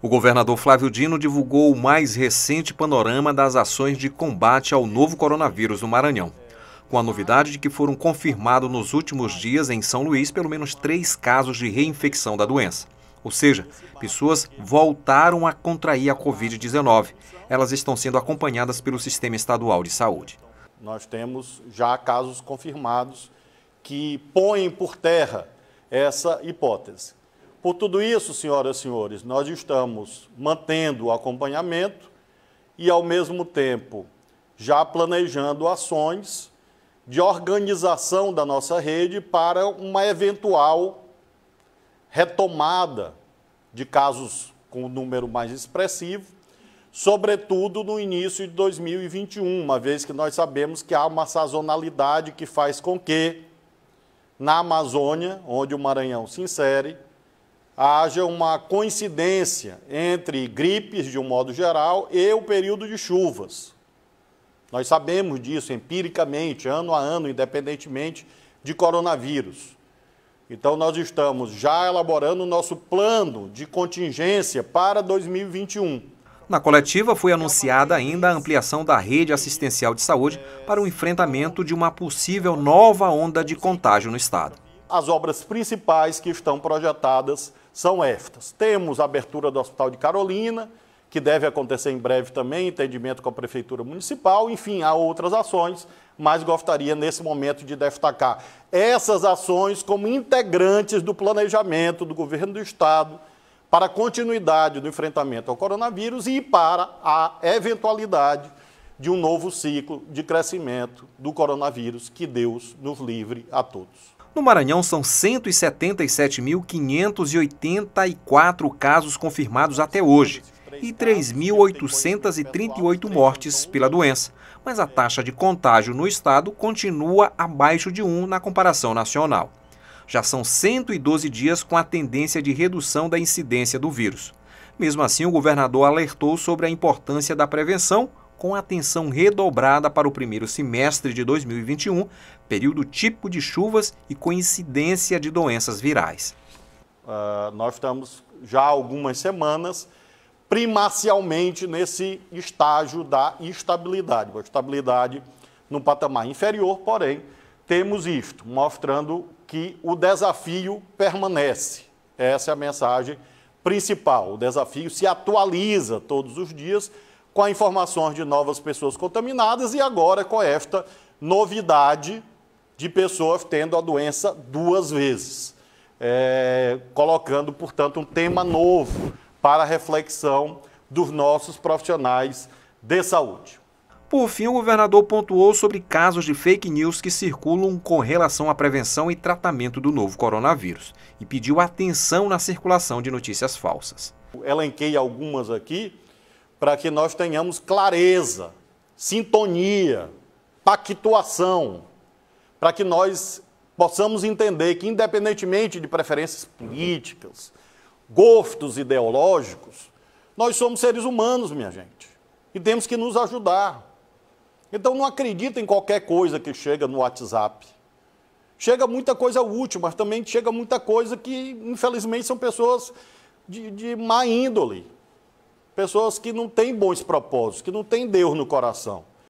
O governador Flávio Dino divulgou o mais recente panorama das ações de combate ao novo coronavírus no Maranhão. Com a novidade de que foram confirmados nos últimos dias em São Luís pelo menos três casos de reinfecção da doença. Ou seja, pessoas voltaram a contrair a Covid-19. Elas estão sendo acompanhadas pelo Sistema Estadual de Saúde. Nós temos já casos confirmados que põem por terra essa hipótese. Por tudo isso, senhoras e senhores, nós estamos mantendo o acompanhamento e, ao mesmo tempo, já planejando ações de organização da nossa rede para uma eventual retomada de casos com um número mais expressivo, sobretudo no início de 2021, uma vez que nós sabemos que há uma sazonalidade que faz com que na Amazônia, onde o Maranhão se insere, haja uma coincidência entre gripes, de um modo geral, e o período de chuvas. Nós sabemos disso empiricamente, ano a ano, independentemente de coronavírus. Então, nós estamos já elaborando o nosso plano de contingência para 2021. Na coletiva foi anunciada ainda a ampliação da rede assistencial de saúde para o enfrentamento de uma possível nova onda de contágio no estado. As obras principais que estão projetadas são estas. Temos a abertura do Hospital de Carolina, que deve acontecer em breve também, entendimento com a Prefeitura Municipal, enfim, há outras ações, mas gostaria nesse momento de destacar essas ações como integrantes do planejamento do governo do Estado para a continuidade do enfrentamento ao coronavírus e para a eventualidade de um novo ciclo de crescimento do coronavírus. Que Deus nos livre a todos. No Maranhão, são 177.584 casos confirmados até hoje e 3.838 mortes pela doença, mas a taxa de contágio no estado continua abaixo de 1 na comparação nacional. Já são 112 dias com a tendência de redução da incidência do vírus. Mesmo assim, o governador alertou sobre a importância da prevenção com atenção redobrada para o primeiro semestre de 2021, período típico de chuvas e coincidência de doenças virais. Uh, nós estamos já há algumas semanas primacialmente nesse estágio da estabilidade, uma estabilidade no patamar inferior, porém temos isto, mostrando que o desafio permanece. Essa é a mensagem principal. O desafio se atualiza todos os dias com a informação de novas pessoas contaminadas e agora com esta novidade de pessoas tendo a doença duas vezes, é, colocando, portanto, um tema novo para a reflexão dos nossos profissionais de saúde. Por fim, o governador pontuou sobre casos de fake news que circulam com relação à prevenção e tratamento do novo coronavírus e pediu atenção na circulação de notícias falsas. Elenquei algumas aqui, para que nós tenhamos clareza, sintonia, pactuação, para que nós possamos entender que, independentemente de preferências políticas, gostos ideológicos, nós somos seres humanos, minha gente, e temos que nos ajudar. Então não acredita em qualquer coisa que chega no WhatsApp. Chega muita coisa útil, mas também chega muita coisa que, infelizmente, são pessoas de, de má índole. Pessoas que não têm bons propósitos, que não têm Deus no coração.